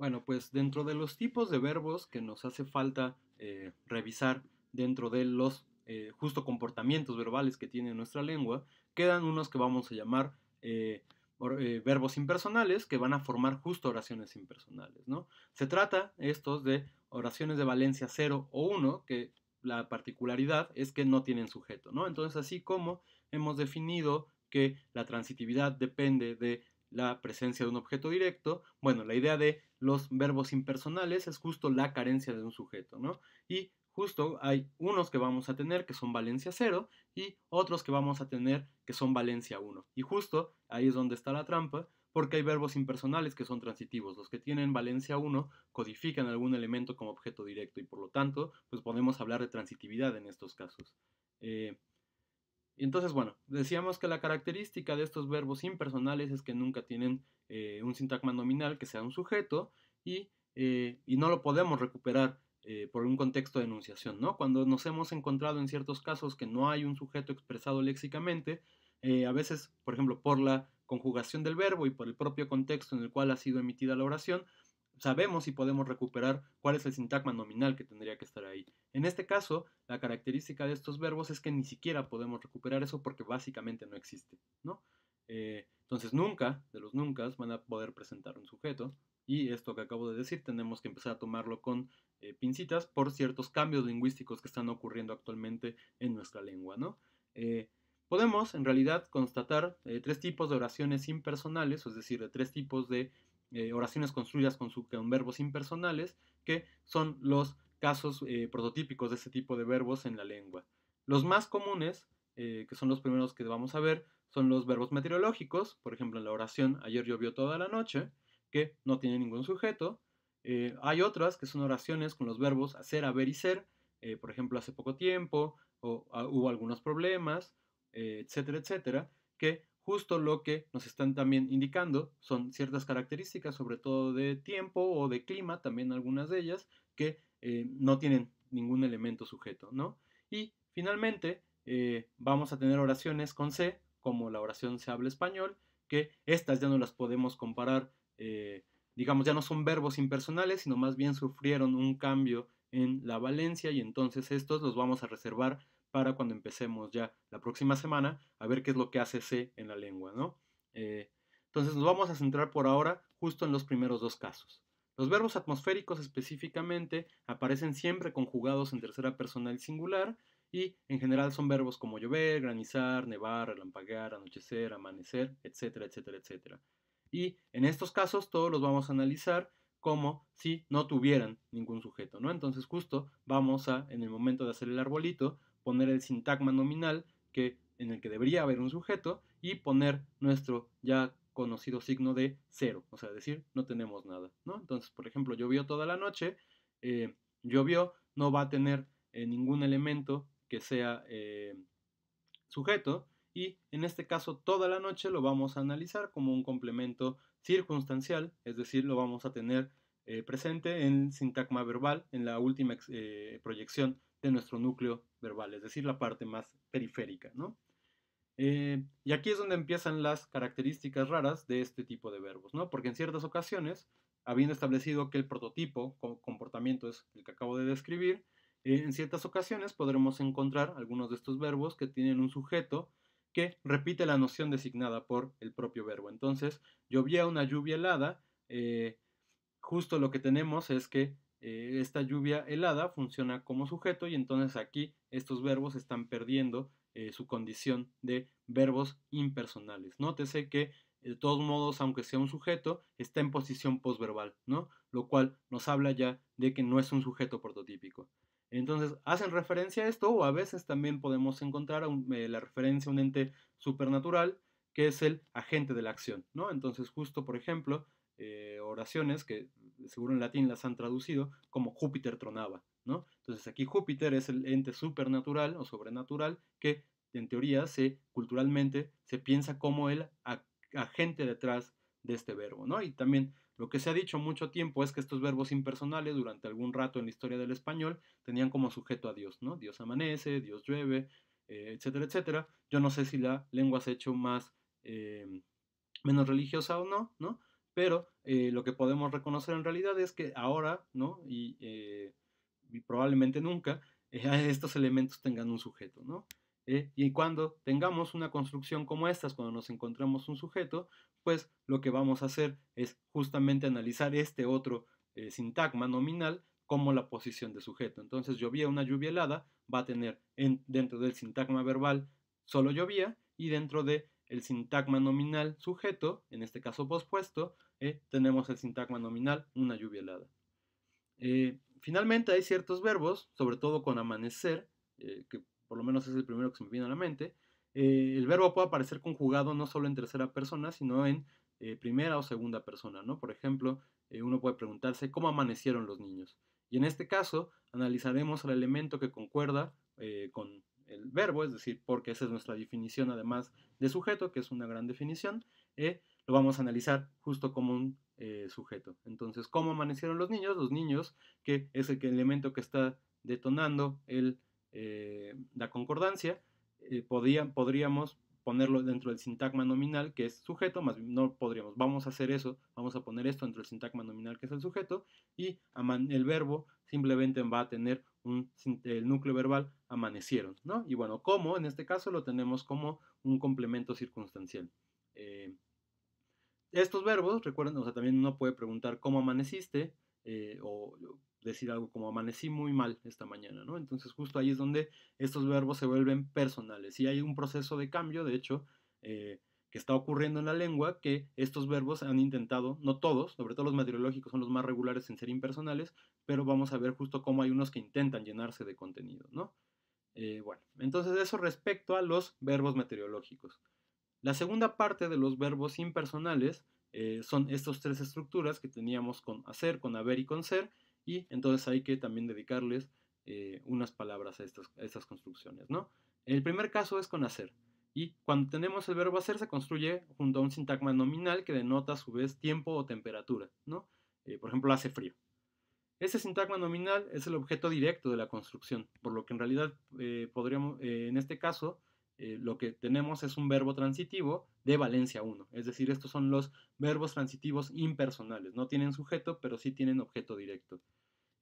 Bueno, pues dentro de los tipos de verbos que nos hace falta eh, revisar dentro de los eh, justo comportamientos verbales que tiene nuestra lengua, quedan unos que vamos a llamar eh, verbos impersonales que van a formar justo oraciones impersonales. ¿no? Se trata estos de oraciones de valencia 0 o 1 que la particularidad es que no tienen sujeto. ¿no? Entonces así como hemos definido que la transitividad depende de la presencia de un objeto directo. Bueno, la idea de los verbos impersonales es justo la carencia de un sujeto, ¿no? Y justo hay unos que vamos a tener que son valencia 0 y otros que vamos a tener que son valencia 1. Y justo ahí es donde está la trampa, porque hay verbos impersonales que son transitivos. Los que tienen valencia 1 codifican algún elemento como objeto directo y por lo tanto, pues podemos hablar de transitividad en estos casos. Eh, entonces, bueno, decíamos que la característica de estos verbos impersonales es que nunca tienen eh, un sintagma nominal que sea un sujeto y, eh, no lo podemos recuperar eh, por un contexto de enunciación, ¿no? Cuando nos hemos encontrado en ciertos casos que no hay un sujeto expresado léxicamente, a veces, por ejemplo, por la conjugación del verbo y por el propio contexto en el cual ha sido emitida la oración, sabemos y podemos recuperar cuál es el sintagma nominal que tendría que estar ahí. En este caso, la característica de estos verbos es que ni siquiera podemos recuperar eso porque básicamente no existe, ¿no? Eh, entonces nunca, de los nunca, van a poder presentar un sujeto y esto que acabo de decir tenemos que empezar a tomarlo con eh, pincitas por ciertos cambios lingüísticos que están ocurriendo actualmente en nuestra lengua, ¿no? Eh, podemos, en realidad, constatar tres tipos de oraciones impersonales, es decir, tres tipos de oraciones construidas con verbos impersonales, que son los casos eh, prototípicos de este tipo de verbos en la lengua. Los más comunes, eh, que son los primeros que vamos a ver, son los verbos meteorológicos, por ejemplo en la oración ayer llovió toda la noche, que no tiene ningún sujeto. Eh, hay otras que son oraciones con los verbos hacer, haber y ser, por ejemplo hace poco tiempo, o ah, hubo algunos problemas, etcétera, etcétera, que justo lo que nos están también indicando son ciertas características, sobre todo de tiempo o de clima, también algunas de ellas, que eh, no tienen ningún elemento sujeto, ¿no? Y finalmente eh, vamos a tener oraciones con C, como la oración se habla español, que estas ya no las podemos comparar, eh, digamos, ya no son verbos impersonales, sino más bien sufrieron un cambio en la valencia y entonces estos los vamos a reservar para cuando empecemos ya la próxima semana a ver qué es lo que hace C en la lengua, ¿no? entonces nos vamos a centrar por ahora justo en los primeros dos casos. Los verbos atmosféricos específicamente aparecen siempre conjugados en tercera persona del singular y en general son verbos como llover, granizar, nevar, relampaguear, anochecer, amanecer, etcétera, etcétera, etcétera. Y en estos casos todos los vamos a analizar como si no tuvieran ningún sujeto, ¿no? Entonces justo vamos a, en el momento de hacer el arbolito, poner el sintagma nominal que, en el que debería haber un sujeto y poner nuestro ya conocido signo de cero, o sea, decir, no tenemos nada, ¿no? Entonces, por ejemplo, llovió toda la noche, eh, llovió, no va a tener eh, ningún elemento que sea eh, sujeto, y en este caso toda la noche lo vamos a analizar como un complemento circunstancial, es decir, lo vamos a tener presente en sintagma verbal, en la última proyección de nuestro núcleo verbal, es decir, la parte más periférica, ¿no? Eh, y aquí es donde empiezan las características raras de este tipo de verbos, ¿no? Porque en ciertas ocasiones, habiendo establecido que el prototipo comportamiento es el que acabo de describir, eh, en ciertas ocasiones podremos encontrar algunos de estos verbos que tienen un sujeto que repite la noción designada por el propio verbo. Entonces, llovía una lluvia helada, eh, justo lo que tenemos es que esta lluvia helada funciona como sujeto y entonces aquí estos verbos están perdiendo eh, su condición de verbos impersonales. Nótese que de todos modos, aunque sea un sujeto, está en posición posverbal, ¿no? Lo cual nos habla ya de que no es un sujeto prototípico. Entonces, hacen referencia a esto o a veces también podemos encontrar eh, la referencia a un ente supernatural que es el agente de la acción, ¿no? Entonces, justo, por ejemplo, eh, oraciones que seguro en latín las han traducido como Júpiter tronaba, entonces aquí Júpiter es el ente supernatural o sobrenatural que en teoría se culturalmente se piensa como el agente detrás de este verbo, ¿no? Y también lo que se ha dicho mucho tiempo es que estos verbos impersonales durante algún rato en la historia del español tenían como sujeto a Dios, ¿no? Dios amanece, Dios llueve, eh, etcétera, etcétera. Yo no sé si la lengua se ha hecho más em, menos religiosa o no, ¿no? Pero eh, lo que podemos reconocer en realidad es que ahora, ¿no? Y eh, probablemente nunca, eh, estos elementos tengan un sujeto, ¿no? Eh, y cuando tengamos una construcción como estas, cuando nos encontramos un sujeto, pues lo que vamos a hacer es justamente analizar este otro eh, sintagma nominal como la posición de sujeto. Entonces llovía una lluvia helada va a tener dentro del sintagma verbal solo llovía y dentro del el sintagma nominal sujeto, en este caso pospuesto, tenemos el sintagma nominal una lluvia helada finalmente hay ciertos verbos, sobre todo con amanecer, eh, que por lo menos es el primero que se me viene a la mente. Eh, el verbo puede aparecer conjugado no solo en tercera persona, sino en eh, primera o segunda persona, ¿no? Por ejemplo, uno puede preguntarse cómo amanecieron los niños. Y en este caso, analizaremos el elemento que concuerda con el verbo, es decir, porque esa es nuestra definición además de sujeto, que es una gran definición, lo vamos a analizar justo como un eh, sujeto. Entonces, ¿cómo amanecieron los niños? Los niños, que es el elemento que está detonando el, eh, la concordancia, eh, podríamos ponerlo dentro del sintagma nominal que es sujeto, más no podríamos, vamos a hacer eso, vamos a poner esto dentro del sintagma nominal que es el sujeto y el verbo simplemente va a tener el núcleo verbal amanecieron, ¿no? Y bueno, ¿cómo? en este caso lo tenemos como un complemento circunstancial estos verbos, recuerden, o sea, también uno puede preguntar cómo amaneciste eh, o decir algo como amanecí muy mal esta mañana, ¿no? Entonces justo ahí es donde estos verbos se vuelven personales y hay un proceso de cambio, de hecho, eh, que está ocurriendo en la lengua, que estos verbos han intentado, no todos, sobre todo los meteorológicos son los más regulares en ser impersonales, pero vamos a ver justo cómo hay unos que intentan llenarse de contenido, ¿no? Eh, bueno, entonces eso respecto a los verbos meteorológicos. La segunda parte de los verbos impersonales eh, son estas tres estructuras que teníamos con hacer, con haber y con ser, y entonces hay que también dedicarles eh, unas palabras a estas, construcciones. ¿no? El primer caso es con hacer, y cuando tenemos el verbo hacer se construye junto a un sintagma nominal que denota a su vez tiempo o temperatura. ¿no? Eh, por ejemplo, hace frío. Ese sintagma nominal es el objeto directo de la construcción, por lo que en realidad podríamos, en este caso, eh, lo que tenemos es un verbo transitivo de valencia 1. Es decir, estos son los verbos transitivos impersonales. No tienen sujeto, pero sí tienen objeto directo.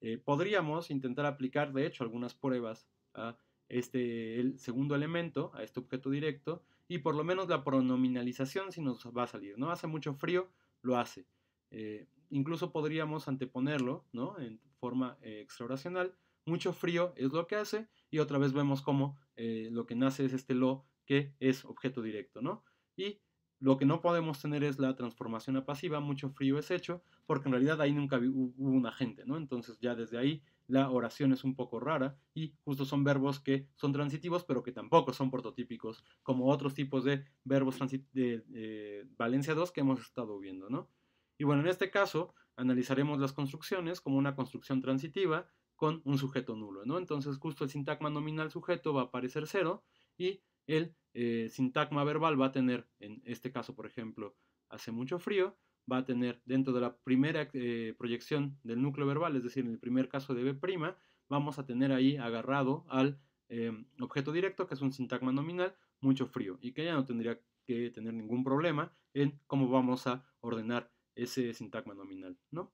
Eh, podríamos intentar aplicar, de hecho, algunas pruebas a este el segundo elemento, a este objeto directo, y por lo menos la pronominalización si nos va a salir. ¿no? Hace mucho frío, lo hace. Eh, incluso podríamos anteponerlo ¿no? en forma extraoracional. Mucho frío es lo que hace y otra vez vemos cómo eh, lo que nace es este lo que es objeto directo, ¿no? Y lo que no podemos tener es la transformación a pasiva, mucho frío es hecho, porque en realidad ahí nunca hubo un agente, ¿no? Entonces ya desde ahí la oración es un poco rara y justo son verbos que son transitivos pero que tampoco son prototípicos, como otros tipos de verbos de eh, Valencia 2 que hemos estado viendo, ¿no? Y bueno, en este caso analizaremos las construcciones como una construcción transitiva con un sujeto nulo, ¿no? Entonces justo el sintagma nominal sujeto va a aparecer cero y el eh, sintagma verbal va a tener, en este caso por ejemplo, hace mucho frío, va a tener dentro de la primera eh, proyección del núcleo verbal, es decir, en el primer caso de B', vamos a tener ahí agarrado al eh, objeto directo, que es un sintagma nominal, mucho frío, y que ya no tendría que tener ningún problema en cómo vamos a ordenar ese sintagma nominal, ¿no?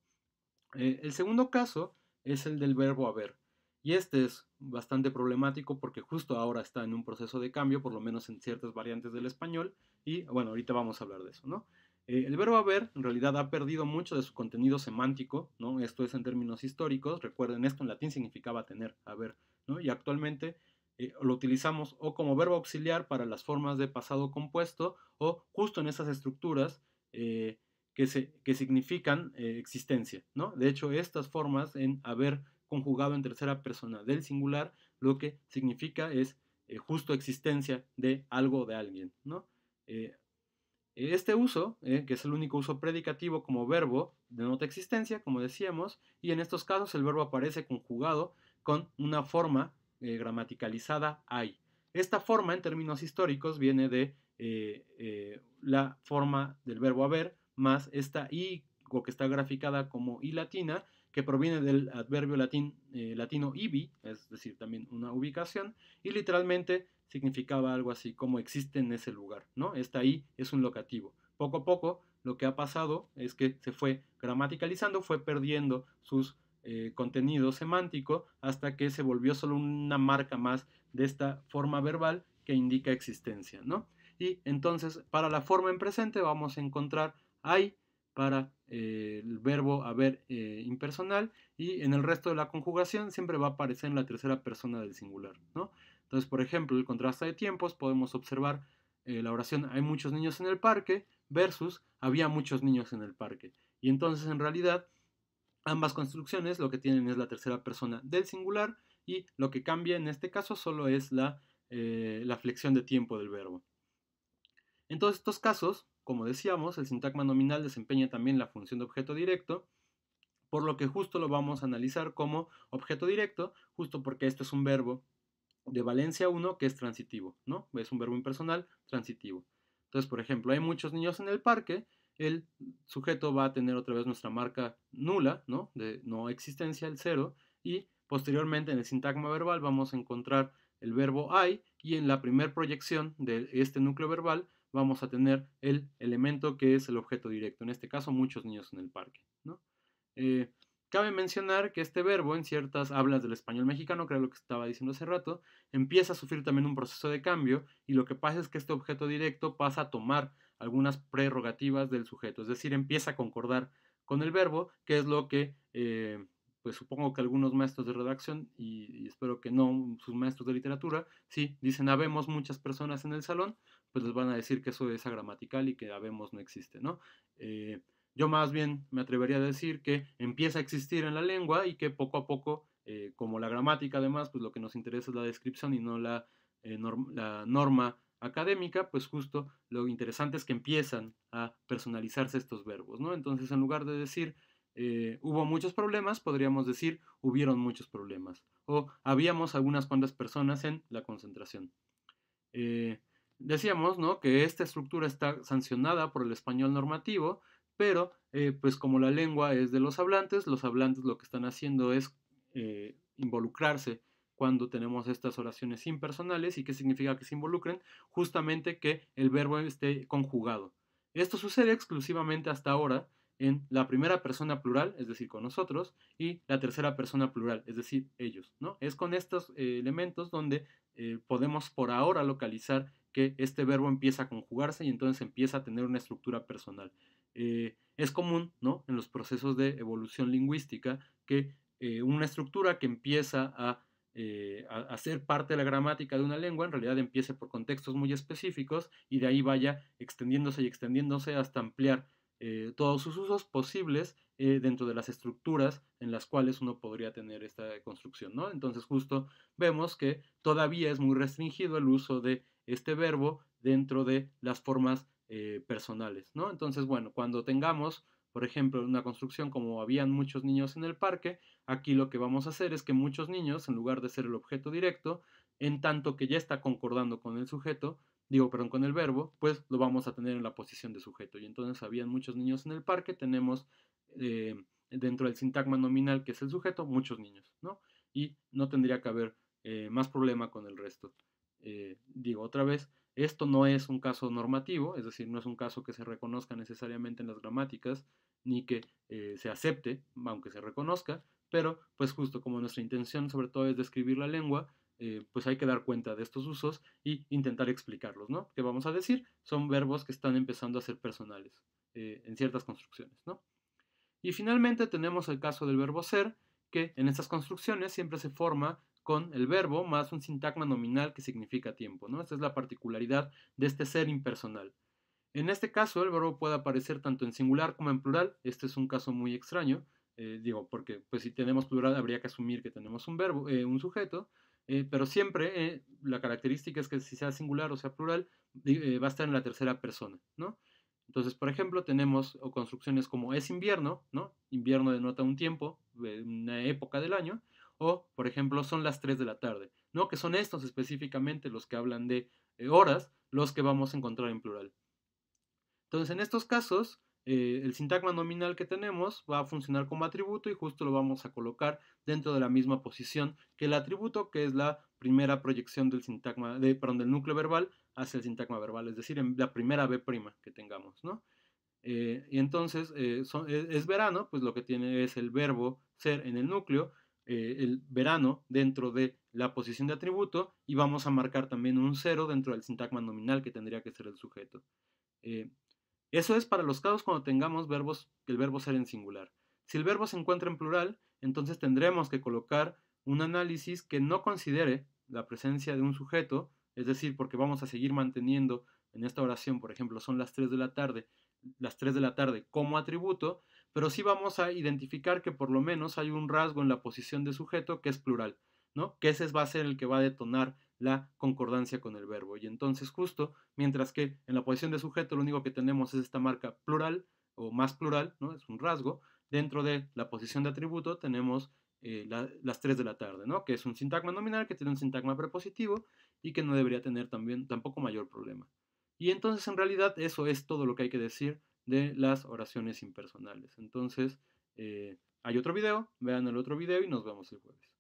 el segundo caso es el del verbo haber. Y este es bastante problemático porque justo ahora está en un proceso de cambio, por lo menos en ciertas variantes del español, y bueno, ahorita vamos a hablar de eso, ¿no? Eh, el verbo haber en realidad ha perdido mucho de su contenido semántico, ¿no? Esto es en términos históricos, recuerden, esto en latín significaba tener, haber, ¿no? Y actualmente eh, lo utilizamos o como verbo auxiliar para las formas de pasado compuesto o justo en esas estructuras eh, que, significan eh, existencia, ¿no? De hecho, estas formas en haber conjugado en tercera persona del singular, lo que significa es eh, justo existencia de algo o de alguien, ¿no? Eh, este uso, que es el único uso predicativo como verbo, denota existencia, como decíamos, y en estos casos el verbo aparece conjugado con una forma gramaticalizada hay. Esta forma, en términos históricos, viene de la forma del verbo haber más esta I, que está graficada como I latina, que proviene del adverbio latín, eh, latino ibi, es decir, también una ubicación, y literalmente significaba algo así como existe en ese lugar, ¿no? Esta I es un locativo. Poco a poco lo que ha pasado es que se fue gramaticalizando, fue perdiendo sus eh, contenido semántico hasta que se volvió solo una marca más de esta forma verbal que indica existencia, ¿no? Y entonces para la forma en presente vamos a encontrar hay para eh, el verbo haber eh, impersonal y en el resto de la conjugación siempre va a aparecer en la tercera persona del singular. ¿no? Entonces, por ejemplo, el contraste de tiempos podemos observar eh, la oración hay muchos niños en el parque versus había muchos niños en el parque. Y entonces, en realidad, ambas construcciones lo que tienen es la tercera persona del singular y lo que cambia en este caso solo es la, la flexión de tiempo del verbo. En todos estos casos, como decíamos, el sintagma nominal desempeña también la función de objeto directo, por lo que justo lo vamos a analizar como objeto directo, justo porque este es un verbo de valencia 1 que es transitivo, ¿no? Es un verbo impersonal transitivo. Entonces, por ejemplo, hay muchos niños en el parque, el sujeto va a tener otra vez nuestra marca nula, ¿no? De no existencia, el cero, y posteriormente en el sintagma verbal vamos a encontrar el verbo hay y en la primer proyección de este núcleo verbal vamos a tener el elemento que es el objeto directo, en este caso muchos niños en el parque. ¿no? Eh, cabe mencionar que este verbo en ciertas hablas del español mexicano, creo lo que estaba diciendo hace rato, empieza a sufrir también un proceso de cambio y lo que pasa es que este objeto directo pasa a tomar algunas prerrogativas del sujeto, es decir, empieza a concordar con el verbo, que es lo que... Eh, pues supongo que algunos maestros de redacción, y, espero que no sus maestros de literatura, si dicen habemos muchas personas en el salón, pues les van a decir que eso es agramatical y que habemos no existe, ¿no? Eh, yo más bien me atrevería a decir que empieza a existir en la lengua y que poco a poco, eh, como la gramática además, pues lo que nos interesa es la descripción y no la, eh, la norma académica, pues justo lo interesante es que empiezan a personalizarse estos verbos, ¿no? Entonces, en lugar de decir eh, hubo muchos problemas, podríamos decir, hubieron muchos problemas. O habíamos algunas cuantas personas en la concentración. Eh, decíamos, ¿no? Que esta estructura está sancionada por el español normativo, pero eh, pues como la lengua es de los hablantes, los hablantes lo que están haciendo es involucrarse cuando tenemos estas oraciones impersonales y qué significa que se involucren, justamente que el verbo esté conjugado. Esto sucede exclusivamente hasta ahora en la primera persona plural, es decir, con nosotros, y la tercera persona plural, es decir, ellos. ¿no? Es con estos eh, elementos donde eh, podemos por ahora localizar que este verbo empieza a conjugarse y entonces empieza a tener una estructura personal. Eh, es común ¿no? en los procesos de evolución lingüística que una estructura que empieza a a, ser parte de la gramática de una lengua, en realidad empiece por contextos muy específicos y de ahí vaya extendiéndose y extendiéndose hasta ampliar eh, todos sus usos posibles eh, dentro de las estructuras en las cuales uno podría tener esta construcción, ¿no? Entonces justo vemos que todavía es muy restringido el uso de este verbo dentro de las formas eh, personales, ¿no? Entonces, bueno, cuando tengamos, por ejemplo, una construcción como habían muchos niños en el parque, aquí lo que vamos a hacer es que muchos niños, en lugar de ser el objeto directo, en tanto que ya está concordando con el sujeto, digo, perdón, con el verbo, pues lo vamos a tener en la posición de sujeto. Y entonces habían muchos niños en el parque, tenemos eh, dentro del sintagma nominal, que es el sujeto, muchos niños, ¿no? Y no tendría que haber eh, más problema con el resto. Eh, digo otra vez, esto no es un caso normativo, es decir, no es un caso que se reconozca necesariamente en las gramáticas, ni que se acepte, aunque se reconozca, pero pues justo como nuestra intención sobre todo es describir la lengua, eh, pues hay que dar cuenta de estos usos y intentar explicarlos, ¿no? ¿Qué vamos a decir? Son verbos que están empezando a ser personales eh, en ciertas construcciones, ¿no? Y finalmente tenemos el caso del verbo ser, que en estas construcciones siempre se forma con el verbo más un sintagma nominal que significa tiempo, ¿no? Esta es la particularidad de este ser impersonal. En este caso, el verbo puede aparecer tanto en singular como en plural. Este es un caso muy extraño, eh, digo, porque pues si tenemos plural habría que asumir que tenemos un verbo, un sujeto, eh, pero siempre eh, la característica es que si sea singular o sea plural, eh, va a estar en la tercera persona, ¿no? Entonces, por ejemplo, tenemos o construcciones como es invierno, ¿no? Invierno denota un tiempo, una época del año, o, por ejemplo, son las 3 de la tarde, ¿no? Que son estos específicamente los que hablan de horas, los que vamos a encontrar en plural. Entonces, en estos casos, eh, el sintagma nominal que tenemos va a funcionar como atributo y justo lo vamos a colocar dentro de la misma posición que el atributo, que es la primera proyección del sintagma, de, perdón, del núcleo verbal hacia el sintagma verbal, es decir, en la primera B' que tengamos, ¿no? Eh, y entonces es, eh, e, es, verano, pues lo que tiene es el verbo ser en el núcleo, el verano dentro de la posición de atributo y vamos a marcar también un cero dentro del sintagma nominal que tendría que ser el sujeto. Eso es para los casos cuando tengamos verbos, que el verbo ser en singular. Si el verbo se encuentra en plural, entonces tendremos que colocar un análisis que no considere la presencia de un sujeto, es decir, porque vamos a seguir manteniendo en esta oración, por ejemplo, son las 3 de la tarde, las 3 de la tarde como atributo, pero sí vamos a identificar que por lo menos hay un rasgo en la posición de sujeto que es plural, ¿no? Que ese va a ser el que va a detonar la concordancia con el verbo. Y entonces justo, mientras que en la posición de sujeto lo único que tenemos es esta marca plural o más plural, ¿no? es un rasgo, dentro de la posición de atributo tenemos eh, las 3 de la tarde, ¿no? que es un sintagma nominal, que tiene un sintagma prepositivo y que no debería tener también, tampoco mayor problema. Y entonces en realidad eso es todo lo que hay que decir de las oraciones impersonales. Entonces, eh, hay otro video, vean el otro video y nos vemos el jueves.